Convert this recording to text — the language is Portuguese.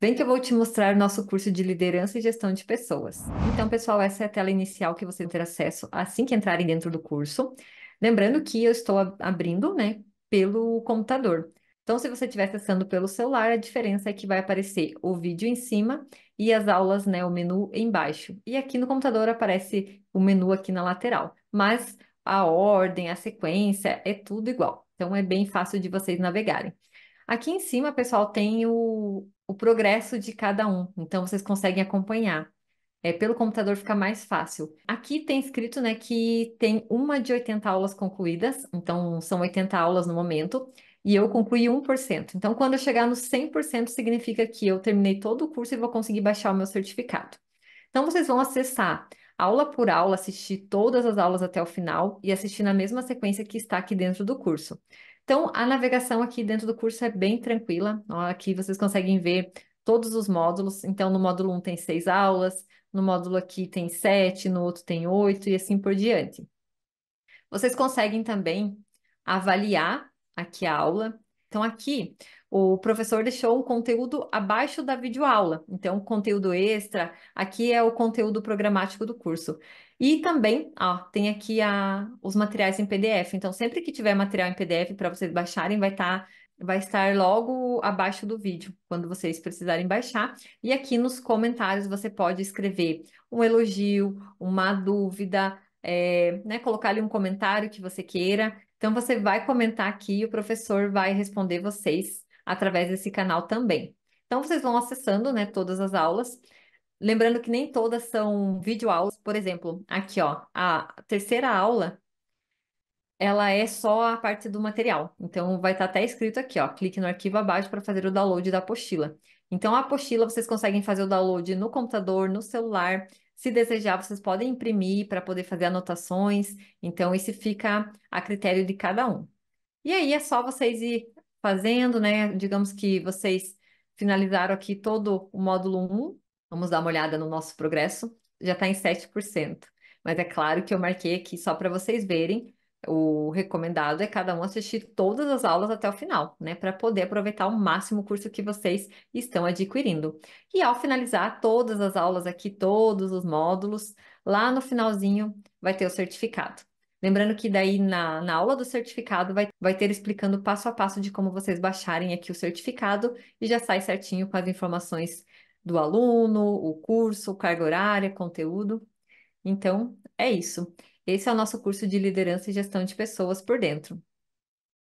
Vem que eu vou te mostrar o nosso curso de liderança e gestão de pessoas. Então, pessoal, essa é a tela inicial que você terá ter acesso assim que entrarem dentro do curso. Lembrando que eu estou abrindo, né, pelo computador. Então, se você estiver acessando pelo celular, a diferença é que vai aparecer o vídeo em cima e as aulas, né, o menu embaixo. E aqui no computador aparece o menu aqui na lateral. Mas a ordem, a sequência, é tudo igual. Então é bem fácil de vocês navegarem. Aqui em cima, pessoal, tem o, o progresso de cada um, então vocês conseguem acompanhar. É, pelo computador fica mais fácil. Aqui tem escrito né, que tem uma de 80 aulas concluídas, então são 80 aulas no momento, e eu concluí 1%. Então, quando eu chegar no 100%, significa que eu terminei todo o curso e vou conseguir baixar o meu certificado. Então, vocês vão acessar aula por aula, assistir todas as aulas até o final e assistir na mesma sequência que está aqui dentro do curso. Então, a navegação aqui dentro do curso é bem tranquila. Aqui vocês conseguem ver todos os módulos. Então, no módulo 1 tem seis aulas, no módulo aqui tem sete, no outro tem oito e assim por diante. Vocês conseguem também avaliar aqui a aula então, aqui, o professor deixou um conteúdo abaixo da videoaula. Então, conteúdo extra, aqui é o conteúdo programático do curso. E também, ó, tem aqui a, os materiais em PDF. Então, sempre que tiver material em PDF para vocês baixarem, vai estar... Tá, vai estar logo abaixo do vídeo, quando vocês precisarem baixar. E aqui nos comentários você pode escrever um elogio, uma dúvida, é, né, colocar ali um comentário que você queira então você vai comentar aqui e o professor vai responder vocês através desse canal também. Então vocês vão acessando, né, todas as aulas. Lembrando que nem todas são videoaulas, por exemplo, aqui ó, a terceira aula ela é só a parte do material. Então vai estar tá até escrito aqui, ó, clique no arquivo abaixo para fazer o download da apostila. Então a apostila vocês conseguem fazer o download no computador, no celular, se desejar, vocês podem imprimir para poder fazer anotações. Então, isso fica a critério de cada um. E aí é só vocês ir fazendo, né? Digamos que vocês finalizaram aqui todo o módulo 1. Vamos dar uma olhada no nosso progresso. Já está em 7%. Mas é claro que eu marquei aqui só para vocês verem o recomendado é cada um assistir todas as aulas até o final, né, para poder aproveitar ao máximo o curso que vocês estão adquirindo. E ao finalizar todas as aulas aqui, todos os módulos, lá no finalzinho vai ter o certificado. Lembrando que daí na, na aula do certificado vai, vai ter explicando passo a passo de como vocês baixarem aqui o certificado e já sai certinho com as informações do aluno, o curso, carga horária, conteúdo. Então, é isso. Esse é o nosso curso de liderança e gestão de pessoas por dentro.